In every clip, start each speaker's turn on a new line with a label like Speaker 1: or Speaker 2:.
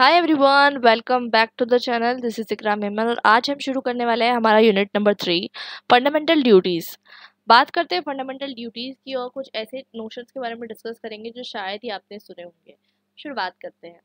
Speaker 1: hi everyone welcome back to the channel this is Ikram Memon और आज हम शुरू करने वाले हैं हमारा unit number three fundamental duties बात करते हैं फंडामेंटल ड्यूटीज़ की और कुछ ऐसे नोशंस के बारे में डिस्कस करेंगे जो शायद ही आपने सुने होंगे शुरुआत करते हैं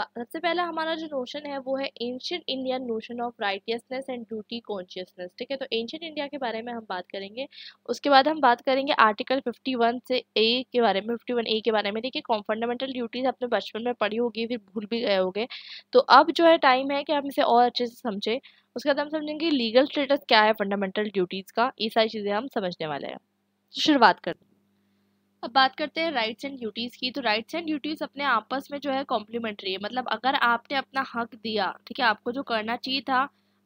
Speaker 1: सबसे पहला हमारा जो नोशन है वो है ancient Indian notion of righteousness and duty consciousness ठीक है तो एंशियंट इंडिया के बारे में हम बात करेंगे उसके बाद हम बात करेंगे आर्टिकल 51 से ए के बारे में 51 ए के बारे में देखिए कॉम फंडामेंटल ड्यूटीज आपने बचपन में पढ़ी होगी फिर भूल भी गए होंगे तो अब जो है टाइम है कि हम इसे और अच्छे से समझें उसके बाद हम समझेंगे लीगल स्टेटस क्या है फंडामेंटल ड्यूटीज़ का ये सारी चीज़ें हम समझने वाले हैं शुरुआत करते हैं अब बात करते हैं राइट्स एंड ड्यूटीज़ की तो राइट्स एंड ड्यूटीज़ अपने आपस में जो है कॉम्प्लीमेंट्री है मतलब अगर आपने अपना हक दिया ठीक है आपको जो करना चाहिए था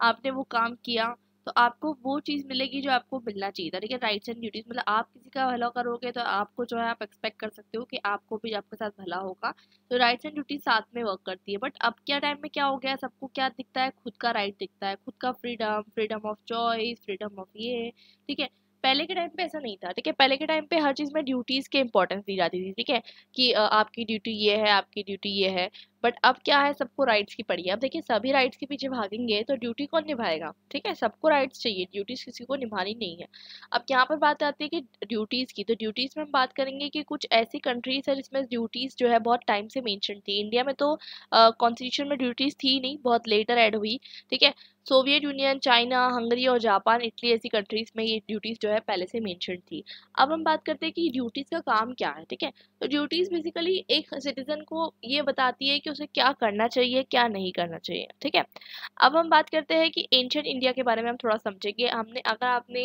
Speaker 1: आपने वो काम किया तो आपको वो चीज़ मिलेगी जो आपको मिलना चाहिए था ठीक है राइट्स एंड ड्यूटीज़ मतलब आप किसी का भला करोगे तो आपको जो है आप एक्सपेक्ट कर सकते हो कि आपको भी आपके साथ भला होगा तो राइट्स एंड ड्यूटीज साथ में वर्क करती है बट अब क्या टाइम में क्या हो गया सबको क्या दिखता है खुद का राइट दिखता है खुद का freedom freedom of choice freedom of ये ठीक है पहले के टाइम पे ऐसा नहीं था ठीक है पहले के टाइम पे हर चीज़ में ड्यूटीज़ के इंपॉर्टेंस दी जाती थी ठीक है कि आपकी ड्यूटी ये है आपकी ड्यूटी ये है बट अब क्या है सबको राइट्स की पड़ी है अब देखिए सभी राइट्स के पीछे भागेंगे तो ड्यूटी कौन निभाएगा ठीक है सबको राइट्स चाहिए ड्यूटीज़ किसी को निभानी नहीं है अब यहाँ पर बात आती है कि ड्यूटीज़ की तो ड्यूटीज़ में हम बात करेंगे कि कुछ ऐसी कंट्रीज़ है जिसमें ड्यूटीज़ जो है बहुत टाइम से मैंशन थी इंडिया में तो कॉन्स्टिट्यूशन में ड्यूटीज़ थी नहीं बहुत लेटर एड हुई ठीक है सोवियत यूनियन चाइना हंगरी और जापान इटली ऐसी कंट्रीज़ में ये ड्यूटीज़ जो है पहले से मैंशन थी अब हम बात करते हैं कि ड्यूटीज़ का काम क्या है ठीक है तो ड्यूटीज़ बेसिकली एक सिटीज़न को ये बताती है कि उसे क्या करना चाहिए क्या नहीं करना चाहिए ठीक है अब हम बात करते हैं कि एंशंट इंडिया के बारे में हम थोड़ा समझेंगे हमने अगर आपने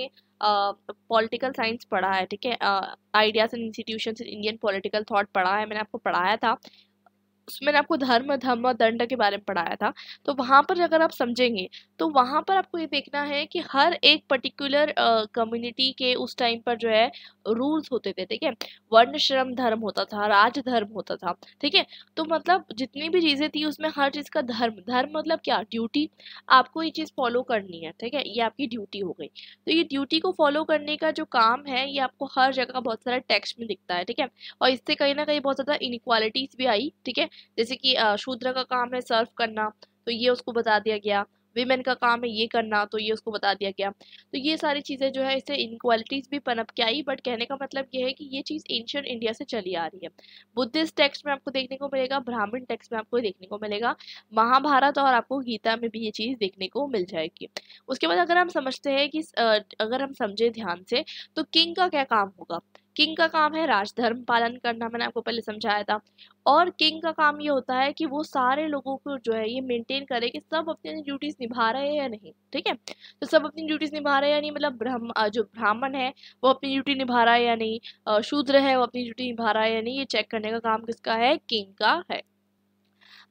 Speaker 1: पॉलिटिकल साइंस पढ़ा है ठीक है ideas and institution Indian political thought पढ़ा है मैंने आपको पढ़ाया था उसमें मैंने आपको धर्म धर्म और दंड के बारे में पढ़ाया था तो वहाँ पर अगर आप समझेंगे तो वहाँ पर आपको ये देखना है कि हर एक पर्टिकुलर कम्युनिटी के उस टाइम पर जो है रूल्स होते थे ठीक है वर्ण श्रम धर्म होता था राज धर्म होता था ठीक है तो मतलब जितनी भी चीज़ें थी उसमें हर चीज़ का धर्म धर्म मतलब क्या ड्यूटी आपको ये चीज़ फॉलो करनी है ठीक है ये आपकी ड्यूटी हो गई तो ये ड्यूटी को फॉलो करने का जो काम है ये आपको हर जगह बहुत सारा टेक्स्ट में दिखता है ठीक है और इससे कहीं ना कहीं बहुत ज़्यादा इनक्वालिटीज़ भी आई ठीक है जैसे कि शूद्र का काम है सर्व करना तो ये उसको बता दिया गया विमेन का काम है ये करना तो ये उसको बता दिया गया तो ये सारी चीज़ें जो है इससे इनक्वालिटीज़ भी पनप के आई बट कहने का मतलब ये है कि ये चीज़ एंशियन इंडिया से चली आ रही है बुद्धिस्ट टेक्स्ट में आपको देखने को मिलेगा ब्राह्मण टेक्स्ट में आपको देखने को मिलेगा महाभारत और आपको गीता में भी ये चीज़ देखने को मिल जाएगी उसके बाद अगर हम समझते हैं कि अगर हम समझे ध्यान से तो किंग का क्या काम होगा किंग का काम है राजधर्म पालन करना मैंने आपको पहले समझाया था और किंग का काम ये होता है कि वो सारे लोगों को जो है ये मेंटेन करे कि सब अपनी ड्यूटीज़ निभा रहे हैं या नहीं ठीक है तो सब अपनी ड्यूटीज़ निभा रहे हैं या नहीं मतलब ब्रह्म जो ब्राह्मण है वो अपनी ड्यूटी निभा रहा है या नहीं शूद्र है वो अपनी ड्यूटी निभा रहा है या नहीं ये चेक करने का काम किसका है किंग का है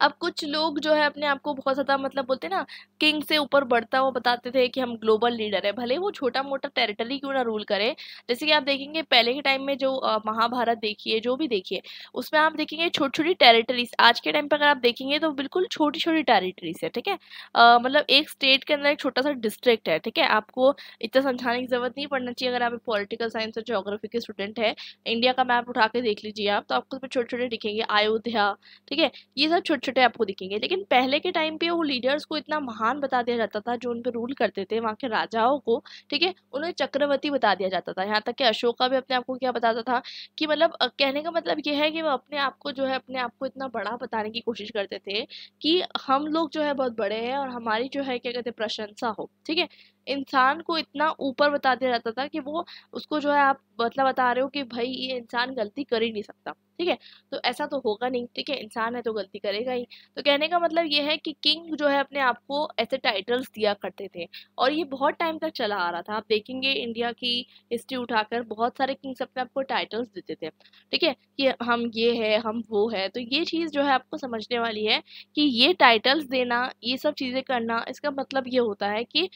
Speaker 1: अब कुछ लोग जो है अपने आप को बहुत ज़्यादा मतलब बोलते हैं ना किंग से ऊपर बढ़ता हुआ बताते थे कि हम ग्लोबल लीडर है भले वो छोटा मोटा टेरिटरी क्यों ना रूल करें जैसे कि आप देखेंगे पहले के टाइम में जो महाभारत देखिए जो भी देखिए उसमें आप देखेंगे छोटी छोटी टेरिटरीज आज के टाइम पर अगर आप देखेंगे तो बिल्कुल छोटी छोटी टेरिटरीज है ठीक है मतलब एक स्टेट के अंदर एक छोटा सा डिस्ट्रिक्ट है ठीक है आपको इतना समझाने की ज़रूरत नहीं पड़ना चाहिए अगर आप पॉलिटिकल साइंस और जोग्राफी के स्टूडेंट है इंडिया का मैप उठा के देख लीजिए आप तो आपको उसमें छोटे छोटे दिखेंगे अयोध्या ठीक है ये सब छोटे छोटे आपको दिखेंगे लेकिन पहले के टाइम पे वो लीडर्स को इतना महान बता दिया जाता था जो उन पर रूल करते थे वहाँ के राजाओं को ठीक है उन्हें चक्रवर्ती बता दिया जाता था यहाँ तक कि अशोका भी अपने आप को क्या बताता था कि मतलब कहने का मतलब ये है कि वो अपने आप को जो है अपने आप को इतना बड़ा बताने की कोशिश करते थे कि हम लोग जो है बहुत बड़े हैं और हमारी जो है क्या कहते हैं प्रशंसा हो ठीक है इंसान को इतना ऊपर बता दिया जाता था कि वो उसको जो है आप मतलब बता रहे हो कि भाई ये इंसान गलती कर ही नहीं सकता ठीक है तो ऐसा तो होगा नहीं ठीक है इंसान है तो गलती करेगा ही तो कहने का मतलब ये है कि किंग जो है अपने आप को ऐसे टाइटल्स दिया करते थे और ये बहुत टाइम तक चला आ रहा था आप देखेंगे इंडिया की हिस्ट्री उठाकर बहुत सारे किंग्स अपने आपको टाइटल्स देते थे ठीक है कि हम ये है हम वो है तो ये चीज़ जो है आपको समझने वाली है कि ये टाइटल्स देना ये सब चीज़ें करना इसका मतलब ये होता है कि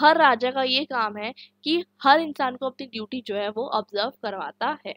Speaker 1: हर राजा का ये काम है कि हर इंसान को अपनी ड्यूटी जो है वो ऑब्जर्व करवाता है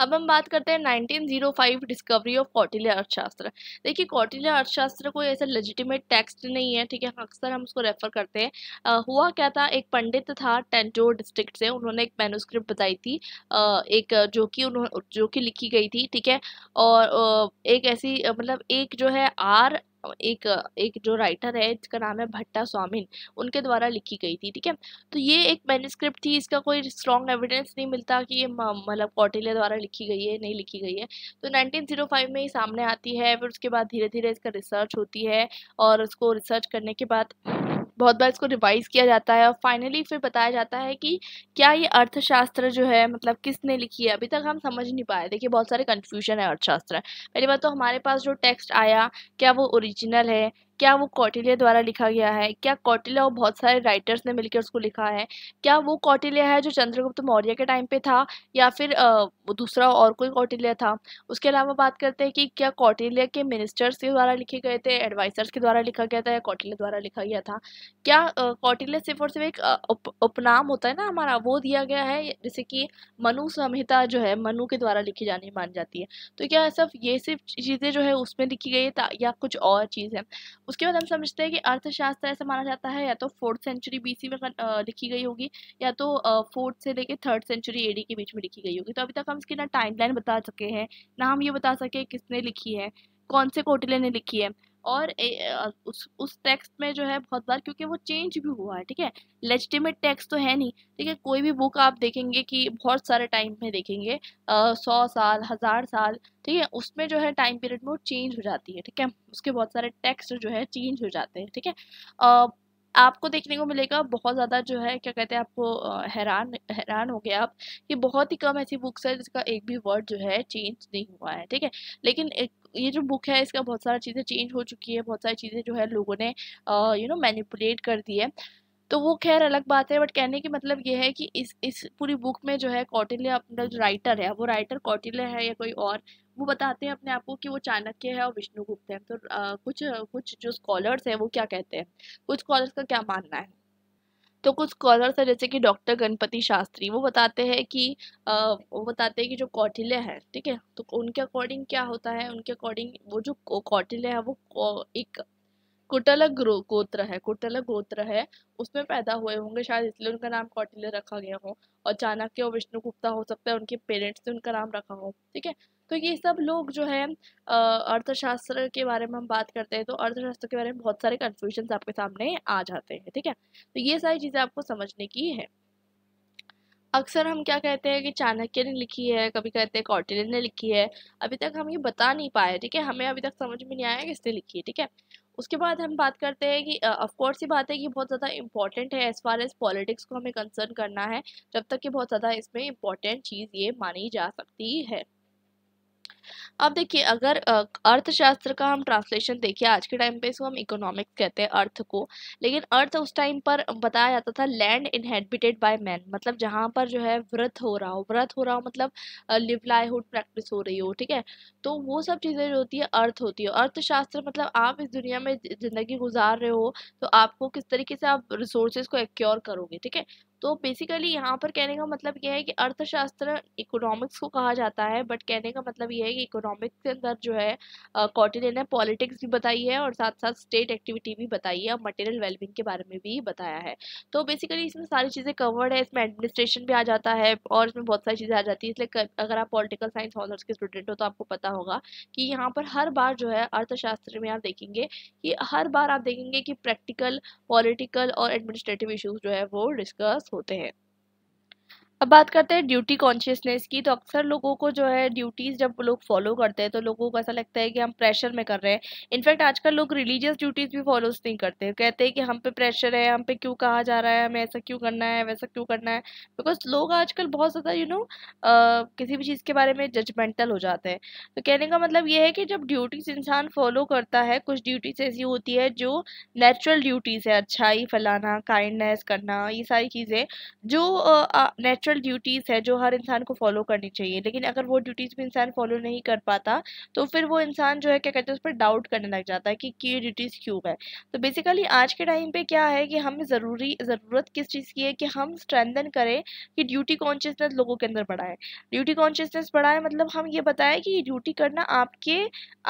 Speaker 1: अब हम बात करते हैं 1905 डिस्कवरी ऑफ कौटिल्य अर्थशास्त्र देखिए कौटिल्य अर्थशास्त्र कोई ऐसा लेजिटिमेट टेक्स्ट नहीं है ठीक है अक्सर हम उसको रेफर करते हैं आ, हुआ क्या था एक पंडित था टेंटोर डिस्ट्रिक्ट से उन्होंने एक मैनोस्क्रिप्ट बताई थी आ, एक जो कि उन्होंने जो कि लिखी गई थी ठीक है और एक ऐसी मतलब एक जो है आर एक एक जो राइटर है जिसका नाम है भट्टा स्वामिन उनके द्वारा लिखी गई थी ठीक है तो ये एक मैनिस्क्रिप्ट थी इसका कोई स्ट्रॉन्ग एविडेंस नहीं मिलता कि ये मतलब कौटिल्य द्वारा लिखी गई है नहीं लिखी गई है तो नाइनटीन oh में ही सामने आती है फिर उसके बाद धीरे धीरे इसका रिसर्च होती है और उसको रिसर्च करने के बाद बहुत बार इसको रिवाइज़ किया जाता है और फाइनली फिर बताया जाता है कि क्या ये अर्थशास्त्र जो है मतलब किसने लिखी है अभी तक हम समझ नहीं पाए देखिए बहुत सारे कन्फ्यूजन है अर्थशास्त्र पहली बात तो हमारे पास जो टेक्स्ट आया क्या वो ओरिजिनल है क्या वो कौटिल्य द्वारा लिखा गया है क्या कौटिल्य और बहुत सारे राइटर्स ने मिलकर उसको लिखा है क्या वो कौटिल्य है जो चंद्रगुप्त मौर्य के टाइम पे था या फिर दूसरा और कोई कौटिल्य था उसके अलावा बात करते हैं कि क्या कौटिल्य के मिनिस्टर्स के द्वारा लिखे गए थे एडवाइजर्स के द्वारा लिखा गया था या कौटिल्य द्वारा लिखा गया था क्या कौटिल्य सिर्फ और सिर्फ एक उप, उपनाम होता है ना हमारा वो दिया गया है जैसे कि मनु संहिता जो है मनु के द्वारा लिखी जानी मान जाती है तो क्या सिर्फ ये सिर्फ चीज़ें जो है उसमें लिखी गई है या कुछ और चीज़ है उसके बाद हम समझते हैं कि अर्थशास्त्र ऐसा माना जाता है या तो फोर्थ सेंचुरी बीसी में लिखी गई होगी या तो फोर्थ से लेके थर्ड सेंचुरी एडी के बीच में लिखी गई होगी तो अभी तक हम इसकी ना टाइमलाइन बता सके हैं ना हम ये बता सके किसने लिखी है कौन से कोटिले ने लिखी है और ए, उस उस टेक्स्ट में जो है बहुत बार क्योंकि वो चेंज भी हुआ है ठीक है लेजिटिमेट टेक्स्ट तो है नहीं ठीक है कोई भी बुक आप देखेंगे कि बहुत सारे टाइम में देखेंगे सौ साल हज़ार साल ठीक है उसमें जो है टाइम पीरियड में वो चेंज हो जाती है ठीक है उसके बहुत सारे टेक्स्ट जो है चेंज हो जाते हैं ठीक है आपको देखने को मिलेगा बहुत ज़्यादा जो है क्या कहते हैं आपको हैरान हैरान हो गया आप कि बहुत ही कम ऐसी बुक्स है जिसका एक भी वर्ड जो है चेंज नहीं हुआ है ठीक है लेकिन एक ये जो बुक है इसका बहुत सारा चीज़ें चेंज हो चुकी है बहुत सारी चीज़ें जो है लोगों ने यू नो मैनिपुलेट कर दी है तो वो खैर अलग बात है बट कहने की मतलब ये है कि इस इस पूरी बुक में जो है कौटिल्य अपना जो राइटर है वो राइटर कौटिल्य है या कोई और वो बताते हैं अपने आप को कि वो चाणक्य है और विष्णुगुप्त है तो आ, कुछ कुछ जो स्कॉलर्स हैं वो क्या कहते हैं कुछ स्कॉलर्स का क्या मानना है तो कुछ स्कॉलर्स हैं जैसे कि डॉक्टर गणपति शास्त्री वो बताते हैं कि आ, वो बताते हैं कि जो कौटिल्य है ठीक है तो उनके अकॉर्डिंग क्या होता है उनके अकॉर्डिंग वो जो कौटिल्य है वो एक कुटलक गोत्र है कुटलक गोत्र है उसमें पैदा हुए होंगे शायद इसलिए उनका नाम कौटिल्य रखा गया हो और चाणक्य और विष्णुगुप्ता हो सकता है उनके पेरेंट्स ने उनका नाम रखा हो ठीक है तो ये सब लोग जो है अर्थशास्त्र के बारे में हम बात करते हैं तो अर्थशास्त्र के बारे में बहुत सारे कन्फ्यूजन आपके सामने आ जाते हैं ठीक है तो ये सारी चीज़ें आपको समझने की है अक्सर हम क्या कहते हैं कि चाणक्य ने लिखी है कभी कहते हैं कौटिल्य ने लिखी है अभी तक हम ये बता नहीं पाए ठीक है हमें अभी तक समझ में नहीं आया किसने लिखी है ठीक है उसके बाद हम बात करते हैं कि ऑफकोर्स ये बात है कि बहुत ज़्यादा इंपॉर्टेंट है एज़ फार एज़ पॉलिटिक्स को हमें कंसर्न करना है जब तक कि बहुत ज़्यादा इसमें इंपॉर्टेंट चीज़ ये मानी जा सकती है अब देखिए अगर अर्थशास्त्र का हम ट्रांसलेशन देखिए आज के टाइम पे इसको हम इकोनॉमिक्स कहते हैं अर्थ को लेकिन अर्थ उस टाइम पर बताया जाता था लैंड इनहेबिटेड बाय मैन मतलब जहाँ पर जो है व्रत हो रहा हो व्रत हो रहा हो मतलब लिव प्रैक्टिस हो रही हो ठीक है तो वो सब चीज़ें जो होती है अर्थ होती है अर्थशास्त्र मतलब आप इस दुनिया में ज़िंदगी गुजार रहे हो तो आपको किस तरीके से आप रिसोर्सेज को एक्योर करोगे ठीक है तो बेसिकली यहाँ पर कहने का मतलब यह है कि अर्थशास्त्र इकोनॉमिक्स को कहा जाता है बट कहने का मतलब यह है कि इकोनॉमिक्स के अंदर जो है कॉटिने ने पॉलिटिक्स भी बताई है और साथ साथ स्टेट एक्टिविटी भी बताई है और मटेरियल वेलबिंग के बारे में भी बताया है तो बेसिकली इसमें सारी चीज़ें कवर्ड है इसमें एडमिनिस्ट्रेशन भी आ जाता है और इसमें बहुत सारी चीज़ें आ जाती है इसलिए अगर आप पॉलिटिकल साइंस ऑनर्स के स्टूडेंट हो तो आपको पता होगा कि यहाँ पर हर बार जो है अर्थशास्त्र में आप देखेंगे कि हर बार आप देखेंगे कि प्रैक्टिकल पॉलिटिकल और एडमिनिस्ट्रेटिव इशूज़ जो है वो डिस्कस पास होते हैं अब बात करते हैं ड्यूटी कॉन्शियसनेस की तो अक्सर लोगों को जो है ड्यूटीज़ जब लोग फॉलो करते हैं तो लोगों को ऐसा लगता है कि हम प्रेशर में कर रहे हैं इनफैक्ट आजकल लोग रिलीजियस ड्यूटीज़ भी फॉलो नहीं करते हैं कहते हैं कि हम पे प्रेशर है हम पे क्यों कहा जा रहा है हमें ऐसा क्यों करना है वैसा क्यों करना है बिकॉज लोग आजकल बहुत ज़्यादा यू नो किसी भी चीज़ के बारे में जजमेंटल हो जाते हैं तो कहने का मतलब ये है कि जब ड्यूटीज़ इंसान फॉलो करता है कुछ ड्यूटीज़ ऐसी होती है जो नेचुरल ड्यूटीज़ है अच्छाई फैलाना काइंडनेस करना ये सारी चीज़ें जो नेचुरल नेचुरल ड्यूटीज़ है जो हर इंसान को फॉलो करनी चाहिए लेकिन अगर वो ड्यूटीज़ भी इंसान फॉलो नहीं कर पाता तो फिर वो इंसान जो है क्या कहते हैं उस पर डाउट करने लग जाता है कि ये ड्यूटीज़ क्यों है तो बेसिकली आज के टाइम पे क्या है कि हमें ज़रूरी ज़रूरत किस चीज़ की है कि हम स्ट्रेंदन करें कि ड्यूटी कॉन्शियसनेस लोगों के अंदर बढ़ाएं ड्यूटी कॉन्शियसनेस बढ़ाएं मतलब हम ये बताएं कि ये ड्यूटी करना आपके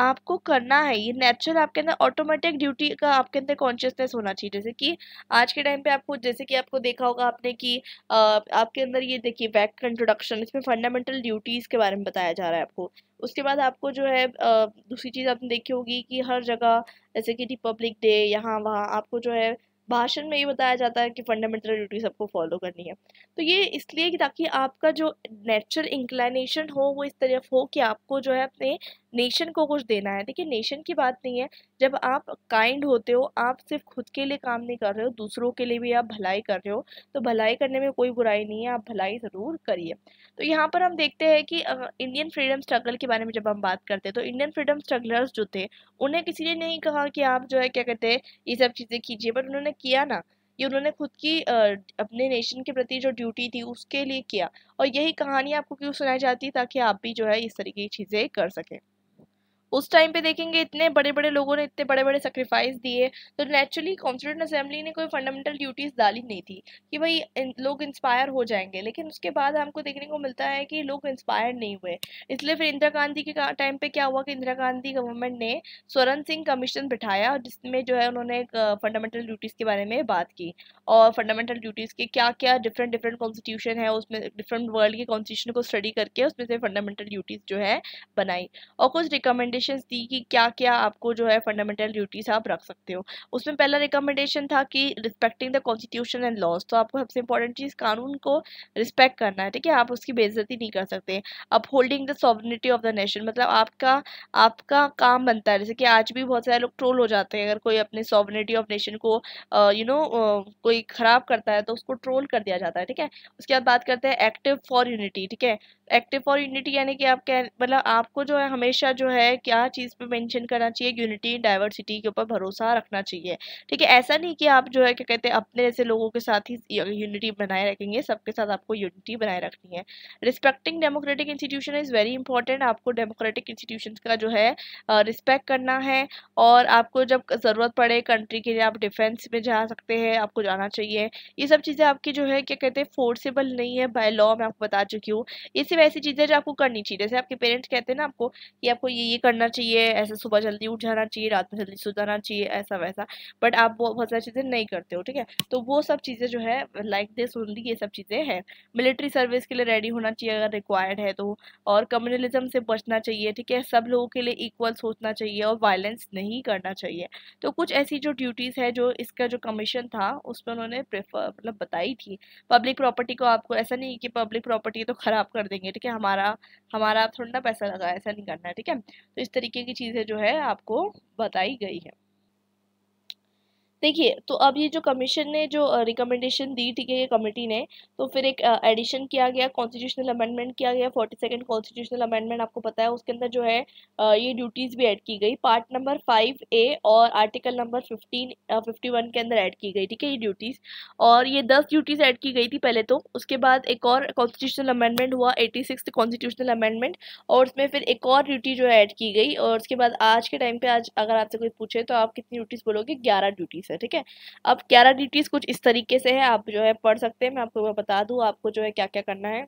Speaker 1: आपको करना है ये नेचुरल आपके अंदर ऑटोमेटिक ड्यूटी का आपके अंदर कॉन्शियसनेस होना चाहिए जैसे कि आज के टाइम पर आपको जैसे कि आपको देखा होगा आपने कि आपके अंदर ये देखिए बैक का इंट्रोडक्शन इसमें फंडामेंटल ड्यूटीज़ के बारे में बताया जा रहा है आपको उसके बाद आपको जो है दूसरी चीज़ आपने देखी होगी कि हर जगह जैसे कि रिपब्लिक डे यहाँ वहाँ आपको जो है भाषण में ये बताया जाता है कि फंडामेंटल ड्यूटी सबको फॉलो करनी है तो ये इसलिए कि ताकि आपका जो नेचुरल इंक्लाइनेशन हो वो इस तरफ हो कि आपको जो है अपने नेशन को कुछ देना है देखिए नेशन की बात नहीं है जब आप काइंड होते हो आप सिर्फ खुद के लिए काम नहीं कर रहे हो दूसरों के लिए भी आप भलाई कर रहे हो तो भलाई करने में कोई बुराई नहीं है आप भलाई ज़रूर करिए तो यहाँ पर हम देखते हैं कि इंडियन फ्रीडम स्ट्रगल के बारे में जब हम बात करते हैं तो इंडियन फ्रीडम स्ट्रगलर्स जो थे उन्हें किसी ने नहीं कहा कि आप जो है क्या कहते हैं ये सब चीज़ें कीजिए बट उन्होंने किया ना ये उन्होंने खुद की अपने नेशन के प्रति जो ड्यूटी थी उसके लिए किया और यही कहानी आपको क्यों सुनाई जाती है ताकि आप भी जो है इस तरीके की चीज़ें कर सकें उस टाइम पे देखेंगे इतने बड़े बड़े लोगों ने इतने बड़े बड़े सेक्रीफाइस दिए तो नेचुरली कॉन्स्टिट्यूंट असेंबली ने कोई फंडामेंटल ड्यूटीज़ डाली नहीं थी कि भाई लोग इंस्पायर हो जाएंगे लेकिन उसके बाद हमको देखने को मिलता है कि लोग इंस्पायर नहीं हुए इसलिए फिर इंदिरा गांधी के टाइम पे क्या हुआ कि इंदिरा गांधी गवर्नमेंट ने स्वरण सिंह कमीशन बिठाया जिसमें जो है उन्होंने फंडामेंटल ड्यूटीज़ के बारे में बात की और फंडामेंटल ड्यूटीज़ के क्या क्या डिफरेंट डिफरेंट कॉन्स्टिट्यूशन है उसमें डिफरेंट वर्ल्ड के कॉन्स्टिट्यूशन को स्टडी करके उसमें से फंडामेंटल ड्यूटीज़ जो है बनाई और कुछ रिकमेंड रिकमेंडेशंस दी कि क्या क्या आपको जो है फंडामेंटल ड्यूटीज़ आप रख सकते हो उसमें पहला रिकमेंडेशन था कि respecting the constitution and laws तो आपको सबसे इंपॉर्टेंट चीज़ कानून को रिस्पेक्ट करना है ठीक है आप उसकी बेजती नहीं कर सकते अब holding the sovereignty of the nation मतलब आपका आपका काम बनता है जैसे कि आज भी बहुत सारे लोग ट्रोल हो जाते हैं अगर कोई अपने सॉवनिटी ऑफ नेशन को यू नो कोई ख़राब करता है तो उसको ट्रोल कर दिया जाता है ठीक है उसके बाद बात करते हैं एक्टिव फॉर यूनिटी ठीक है एक्टिव फॉर यूनिटी यानी कि आप कह मतलब आपको जो है हमेशा जो है क्या चीज़ पे मेंशन करना चाहिए यूनिटी डाइवर्सिटी के ऊपर भरोसा रखना चाहिए ठीक है ऐसा नहीं कि आप जो है क्या कहते हैं अपने जैसे लोगों के साथ ही यूनिटी बनाए रखेंगे सबके साथ आपको यूनिटी बनाए रखनी है respecting democratic institution is very important आपको डेमोक्रेटिक इंस्टीट्यूशन का जो है रिस्पेक्ट करना है और आपको जब ज़रूरत पड़े कंट्री के लिए आप डिफेंस में जा सकते हैं आपको जाना चाहिए ये सब चीज़ें आपकी जो है क्या कहते हैं फोर्सेबल नहीं है बाय लॉ मैं आपको बता चुकी हूँ ये सिर्फ ऐसी चीज़ें जो आपको करनी चाहिए जैसे आपके पेरेंट्स कहते हैं ना आपको कि आपको ये ये करना करना चाहिए ऐसे सुबह जल्दी उठ जाना चाहिए रात में जल्दी सो जाना चाहिए ऐसा वैसा बट आप वो बहुत सारी चीज़ें नहीं करते हो ठीक है तो वो सब चीज़ें जो है लाइक दिस ओनली ये सब चीज़ें हैं मिलिट्री सर्विस के लिए रेडी होना चाहिए अगर रिक्वायर्ड है तो और कम्युनलिज्म से बचना चाहिए ठीक है सब लोगों के लिए इक्वल सोचना चाहिए और वायलेंस नहीं करना चाहिए तो कुछ ऐसी जो ड्यूटीज़ है जो इसका जो कमीशन था उस पर उन्होंने प्रेफर मतलब बताई थी पब्लिक प्रॉपर्टी को आपको ऐसा नहीं कि पब्लिक प्रॉपर्टी तो ख़राब कर देंगे ठीक है हमारा हमारा थोड़ा ना पैसा लगा ऐसा नहीं करना है ठीक है तो इस तरीके की चीज़ें जो है आपको बताई गई है देखिए तो अब ये जो कमीशन ने जो रिकमेंडेशन दी ठीक है ये कमेटी ने तो फिर एक एडिशन किया गया कॉन्स्टिट्यूशनल अमेंडमेंट किया गया फोर्टी सेकेंड कॉन्स्टिट्यूशनल अमेंडमेंट आपको पता है उसके अंदर जो है ये ड्यूटीज़ भी ऐड की गई पार्ट नंबर फाइव ए और article number fifteen fifty one के अंदर ऐड की गई ठीक है ये ड्यूटीज़ और ये दस ड्यूटीज़ ऐड की गई थी पहले तो उसके बाद एक और कॉन्स्टिट्यूशनल अमेंडमेंट हुआ एटी सिक्स कॉन्स्टिट्यूशनल अमेंडमेंट और उसमें फिर एक और ड्यूटी जो है ऐड की गई और उसके बाद आज के टाइम पर आज अगर आपसे कोई पूछे तो आप कितनी ड्यूटीज़ बोलोगे ग्यारह ड्यूटीज़ है है ठीक है अब ड्यूटीज कुछ इस तरीके से है आप जो है पढ़ सकते हैं मैं आपको बता दूँ आपको जो है क्या क्या करना है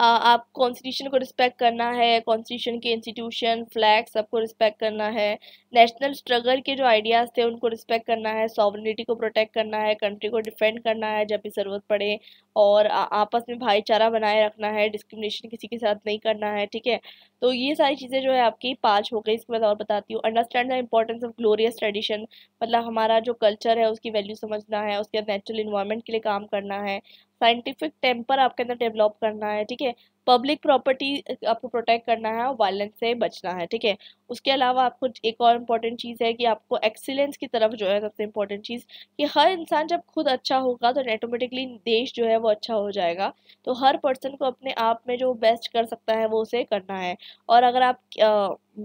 Speaker 1: आ, आप कॉन्स्टिट्यूशन को रिस्पेक्ट करना है कॉन्स्टिट्यूशन के इंस्टीट्यूशन फ्लैग सबको रिस्पेक्ट करना है नेशनल स्ट्रगल के जो आइडियाज़ थे उनको रिस्पेक्ट करना है सॉवरिटी को प्रोटेक्ट करना है कंट्री को डिफेंड करना है जब भी ज़रूरत पड़े और आपस में भाईचारा बनाए रखना है डिस्क्रिमिनेशन किसी के साथ नहीं करना है ठीक है तो ये सारी चीज़ें जो है आपकी पाँच हो गई इसके बाद और बताती हूँ understand the importance of glorious tradition मतलब हमारा जो कल्चर है उसकी वैल्यू समझना है उसके बाद नेचुरल इन्वायरमेंट के लिए काम करना है साइंटिफिक टेम्पर आपके अंदर डेवलप करना है ठीक है पब्लिक प्रॉपर्टी आपको प्रोटेक्ट करना है और वायलेंस से बचना है ठीक है उसके अलावा आपको एक और इम्पॉर्टेंट चीज़ है कि आपको एक्सीलेंस की तरफ जो है सबसे इम्पॉर्टेंट चीज़ कि हर इंसान जब खुद अच्छा होगा तो ऑटोमेटिकली देश जो है वो अच्छा हो जाएगा तो हर पर्सन को अपने आप में जो बेस्ट कर सकता है वो उसे करना है और अगर आप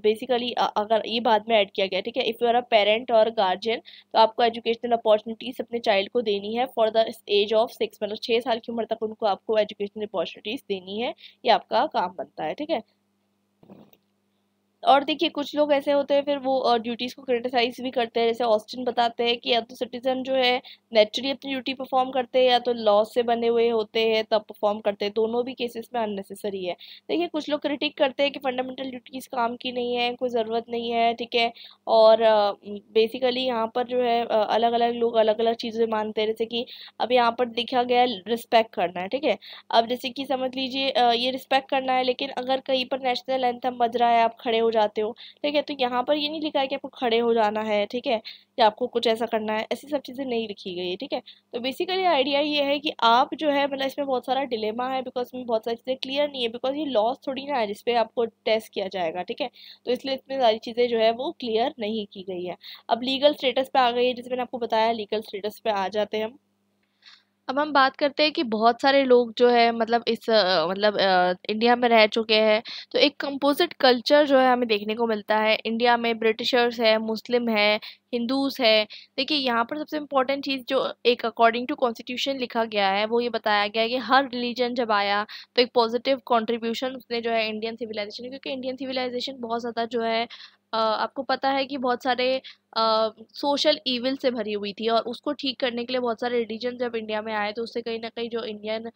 Speaker 1: बेसिकली अगर ये बाद में ऐड किया गया ठीक है if you are a parent और गार्जियन तो आपको एजुकेशनल अपॉर्चुनिटीज़ अपने चाइल्ड को देनी है for the age of six मतलब छः साल की उम्र तक उनको आपको एजुकेशनल अपॉर्चुनिटीज़ देनी है ये आपका काम बनता है ठीक है और देखिए कुछ लोग ऐसे होते हैं फिर वो ड्यूटीज़ को क्रिटिसाइज़ भी करते हैं जैसे ऑस्टिन बताते हैं कि या तो सिटीज़न जो है नेचुरली अपनी ड्यूटी परफॉर्म करते हैं या तो लॉ से बने हुए होते हैं तब परफॉर्म करते हैं दोनों भी केसेस में अननेसेसरी है देखिए कुछ लोग क्रिटिक करते हैं कि फंडामेंटल ड्यूटीज़ काम की नहीं है कोई ज़रूरत नहीं है ठीक है और बेसिकली यहाँ पर जो है अलग अलग लोग अलग अलग चीज़ें मानते हैं जैसे कि अब यहाँ पर देखा गया रिस्पेक्ट करना है ठीक है अब जैसे कि समझ लीजिए ये रिस्पेक्ट करना है लेकिन अगर कहीं पर नेशनल एंथम बज रहा है आप खड़े हो जाते हो ठीक है तो यहाँ पर ये नहीं लिखा है कि आपको खड़े हो जाना है ठीक है या आपको कुछ ऐसा करना है ऐसी सब चीज़ें नहीं लिखी गई है ठीक है तो बेसिकली आइडिया ये है कि आप जो है मतलब इसमें बहुत सारा डिलेमा है बिकॉज इसमें बहुत सारी चीज़ें क्लियर नहीं है बिकॉज ये लॉस थोड़ी ना है जिसपे आपको टेस्ट किया जाएगा ठीक है तो इसलिए इसमें सारी चीज़ें जो है वो क्लियर नहीं की गई है अब लीगल स्टेटस पर आ गई है जिसमें मैंने आपको बताया लीगल स्टेटस पर आ जाते हैं हम अब हम बात करते हैं कि बहुत सारे लोग जो है मतलब इस मतलब इंडिया में रह चुके हैं तो एक कंपोजिट कल्चर जो है हमें देखने को मिलता है इंडिया में ब्रिटिशर्स है मुस्लिम है हिंदूज़ है देखिए यहाँ पर सबसे इम्पॉर्टेंट चीज़ जो एक अकॉर्डिंग टू कॉन्स्टिट्यूशन लिखा गया है वो ये बताया गया है कि हर रिलीजन जब आया तो एक पॉजिटिव कॉन्ट्रीब्यूशन उसने जो है इंडियन सिविलाइजेशन क्योंकि इंडियन सिविलाइजेशन बहुत ज़्यादा जो है आपको पता है कि बहुत सारे सोशल इविल से भरी हुई थी और उसको ठीक करने के लिए बहुत सारे रिलीजन जब इंडिया में आए तो उससे कहीं ना कहीं जो इंडियन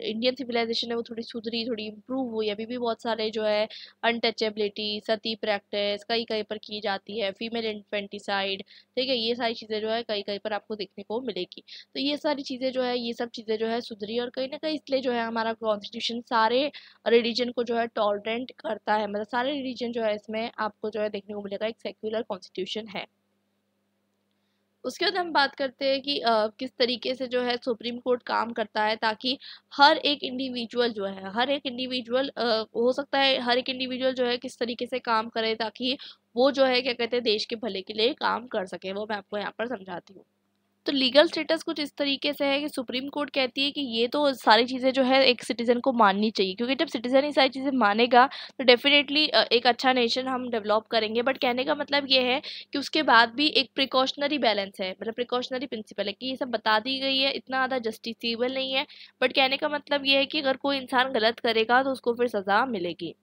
Speaker 1: इंडियन सिविलाइजेशन है वो थोड़ी सुधरी थोड़ी इम्प्रूव हुई अभी भी बहुत सारे जो है अनटचेबिलिटी सती प्रैक्टिस कई कहीं पर की जाती है फीमेल इन्फेंटिसाइड ठीक है ये सारी चीज़ें जो है कहीं कहीं पर आपको देखने को मिलेगी तो ये सारी चीज़ें जो है ये सब चीज़ें जो है सुधरी और कहीं ना कहीं इसलिए जो है हमारा कॉन्स्टिट्यूशन सारे रिलीजन को जो है टॉलरेंट करता है मतलब सारे रिलीजन जो है इसमें आपको जो है देखने को मिलेगा एक सेक्युलर कॉन्स्टिट्यूशन है उसके बाद हम बात करते हैं कि आ, किस तरीके से जो है सुप्रीम कोर्ट काम करता है ताकि हर एक इंडिविजुअल जो है हर एक इंडिविजुअल हो सकता है हर एक इंडिविजुअल जो है किस तरीके से काम करे ताकि वो जो है क्या कहते हैं देश के भले के लिए काम कर सके वो मैं आपको यहाँ पर समझाती हूँ तो लीगल स्टेटस कुछ इस तरीके से है कि सुप्रीम कोर्ट कहती है कि ये तो सारी चीज़ें जो है एक सिटीज़न को माननी चाहिए क्योंकि जब सिटीज़न ही सारी चीज़ें मानेगा तो डेफिनेटली एक अच्छा नेशन हम डेवलप करेंगे बट कहने का मतलब ये है कि उसके बाद भी एक प्रिकॉशनरी बैलेंस है मतलब प्रिकॉशनरी प्रिंसिपल है कि ये सब बता दी गई है इतना ज़्यादा जस्टिसबल नहीं है बट कहने का मतलब ये है कि अगर कोई इंसान गलत करेगा तो उसको फिर सज़ा मिलेगी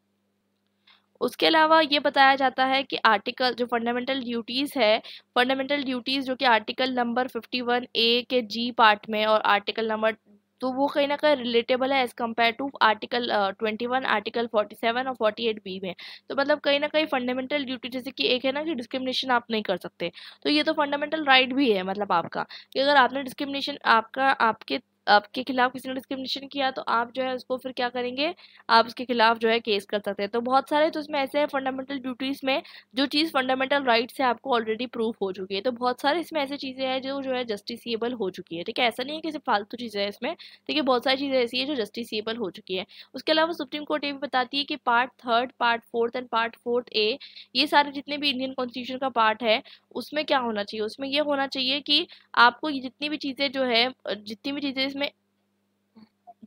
Speaker 1: उसके अलावा ये बताया जाता है कि आर्टिकल जो फंडामेंटल ड्यूटीज़ है फंडामेंटल ड्यूटीज़ जो कि article number fifty one A के जी पार्ट में और आर्टिकल नंबर तो वो कहीं ना कहीं रिलेटेबल है as compare to article twenty one article forty seven और फोर्टी एट बी में तो मतलब कहीं ना कहीं फंडामेंटल ड्यूटी जैसे कि एक है ना कि डिस्क्रिमिनेशन आप नहीं कर सकते तो ये तो फंडामेंटल राइट right भी है मतलब आपका कि अगर आपने डिस्क्रिमिनेशन आपका आपके आपके खिलाफ किसी ने डिस्क्रिमिनेशन किया तो आप जो है उसको फिर क्या करेंगे आप उसके खिलाफ जो है केस कर सकते हैं तो बहुत सारे तो इसमें ऐसे फंडामेंटल ड्यूटीज़ में जो चीज़ फंडामेंटल राइट है आपको ऑलरेडी प्रूव हो चुकी है तो बहुत सारे इसमें ऐसी चीज़ें हैं जो जो है जस्टिसबल हो चुकी है ठीक है ऐसा नहीं है कि सिर्फ फालतू चीज़ें हैं इसमें ठीक है बहुत सारी चीज़ें ऐसी है जो जस्टिसबल हो चुकी है उसके अलावा सुप्रीम कोर्ट ये भी बताती है कि part third part fourth and part fourth A ये सारे जितने भी इंडियन कॉन्स्टिट्यूशन का पार्ट है उसमें क्या होना चाहिए उसमें यह होना चाहिए कि आपको जितनी भी चीज़ें जो है जितनी भी चीज़ें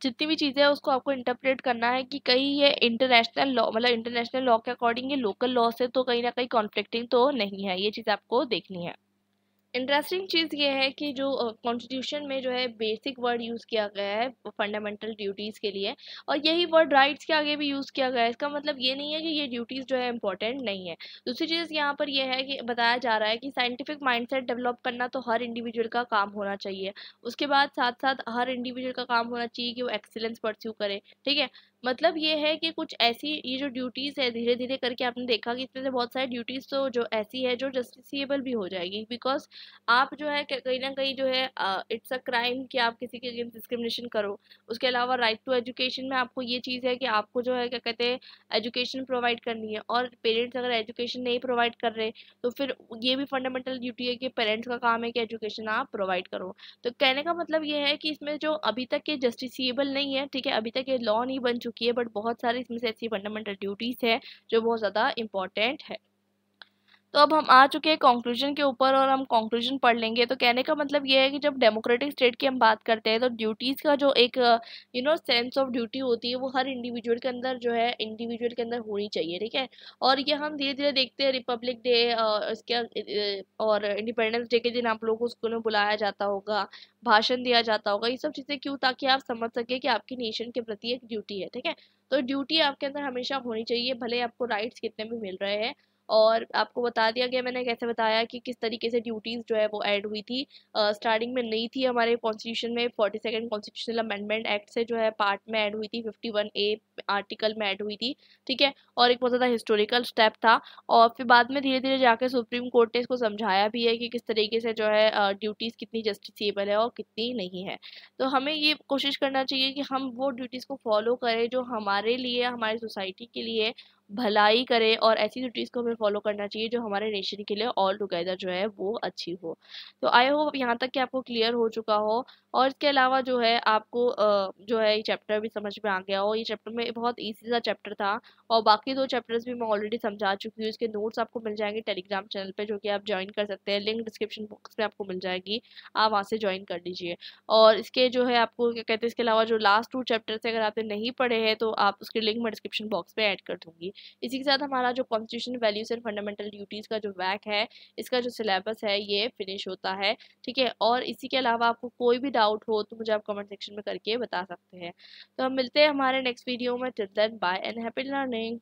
Speaker 1: जितनी भी चीज़ें हैं उसको आपको इंटरप्रेट करना है कि कहीं ये इंटरनेशनल लॉ मतलब इंटरनेशनल लॉ के अकॉर्डिंग ये लोकल लॉ से तो कहीं ना कहीं कॉन्फ्लिक्टिंग तो नहीं है ये चीज़ आपको देखनी है इंटरेस्टिंग चीज़ ये है कि जो कॉन्स्टिट्यूशन में जो है बेसिक वर्ड यूज़ किया गया है फंडामेंटल ड्यूटीज़ के लिए और यही वर्ड राइट्स के आगे भी यूज़ किया गया है इसका मतलब ये नहीं है कि ये ड्यूटीज़ जो है इंपॉर्टेंट नहीं है दूसरी चीज़ यहाँ पर यह है कि बताया जा रहा है कि साइंटिफिक सेट डेवलप करना तो हर इंडिविजुअल का काम होना चाहिए उसके बाद साथ साथ हर इंडिविजुअल का काम होना चाहिए कि वो एक्सीलेंस परस्यू करे ठीक है मतलब ये है कि कुछ ऐसी ये जो ड्यूटीज़ है धीरे धीरे करके आपने देखा कि इसमें से बहुत सारी ड्यूटीज़ तो जो ऐसी है जो जस्टिसबल भी हो जाएगी बिकॉज आप जो है कहीं ना कहीं जो है इट्स अ क्राइम कि आप किसी के अगेंस्ट डिस्क्रिमिनेशन करो उसके अलावा राइट टू एजुकेशन में आपको ये चीज़ है कि आपको जो है क्या कहते हैं एजुकेशन प्रोवाइड करनी है और पेरेंट्स अगर एजुकेशन नहीं प्रोवाइड कर रहे तो फिर ये भी फंडामेंटल ड्यूटी है कि पेरेंट्स का काम है कि एजुकेशन आप प्रोवाइड करो तो कहने का मतलब ये है कि इसमें जो अभी तक ये जस्टिसबल नहीं है ठीक है अभी तक ये लॉ नहीं बन चुका चुकी है बट बहुत सारी इसमें से ऐसी फंडामेंटल ड्यूटीज़ है जो बहुत ज़्यादा इंपॉर्टेंट है तो अब हम आ चुके हैं कॉन्क्लूजन के ऊपर और हम कॉन्क्लूजन पढ़ लेंगे तो कहने का मतलब ये है कि जब डेमोक्रेटिक स्टेट की हम बात करते हैं तो ड्यूटीज़ का जो एक you know sense of duty होती है वो हर इंडिविजुअल के अंदर जो है इंडिविजुअल के अंदर होनी चाहिए ठीक है और ये हम धीरे धीरे देखते हैं रिपब्लिक डे इसके और इंडिपेंडेंस डे के दिन आप लोगों को स्कूल में बुलाया जाता होगा भाषण दिया जाता होगा ये सब चीज़ें क्यों ताकि आप समझ सकें कि आपकी नेशन के प्रति एक ड्यूटी है ठीक है तो ड्यूटी आपके अंदर हमेशा होनी चाहिए भले आपको राइट्स कितने भी मिल रहे हैं और आपको बता दिया गया मैंने कैसे बताया कि किस तरीके से ड्यूटीज़ जो है वो ऐड हुई थी स्टार्टिंग uh, में नहीं थी हमारे कॉन्स्टिट्यूशन में forty second constitutional amendment act से जो है पार्ट में ऐड हुई थी फिफ्टी वन ए आर्टिकल में ऐड हुई थी ठीक है और एक बहुत ज़्यादा हिस्टोरिकल स्टेप था और फिर बाद में धीरे धीरे जाकर सुप्रीम कोर्ट ने इसको समझाया भी है कि किस तरीके से जो है ड्यूटीज़ uh, कितनी जस्टिसबल है और कितनी नहीं है तो हमें ये कोशिश करना चाहिए कि हम वो ड्यूटीज़ को फॉलो करें जो हमारे लिए हमारी सोसाइटी के लिए भलाई करें और ऐसी ड्यूटीज़ को हमें फॉलो करना चाहिए जो हमारे नेशन के लिए ऑल टुगेदर जो है वो अच्छी हो तो आई होप यहाँ तक कि आपको क्लियर हो चुका हो और इसके अलावा जो है आपको जो है ये चैप्टर भी समझ में आ गया हो ये चैप्टर में बहुत ईजी सा चैप्टर था और बाकी दो चैप्टर्स भी मैं ऑलरेडी समझा चुकी हूँ इसके नोट्स आपको मिल जाएंगे टेलीग्राम चैनल पर जो कि आप ज्वाइन कर सकते हैं लिंक डिस्क्रिप्शन बॉक्स में आपको मिल जाएगी आप वहाँ से ज्वाइन कर लीजिए और इसके जो है आपको क्या कहते हैं इसके अलावा जो लास्ट टू चैप्टर्स अगर आपने नहीं पढ़े हैं तो आप उसके लिंक मैं डिस्क्रिप्शन बॉक्स में ऐड कर दूँगी इसी के साथ हमारा जो constitution values and fundamental duties का जो वैक है इसका जो सिलेबस है ये फिनिश होता है ठीक है और इसी के अलावा आपको कोई भी डाउट हो तो मुझे आप कमेंट सेक्शन में करके बता सकते हैं तो हम मिलते हैं हमारे नेक्स्ट वीडियो में till then bye and happy learning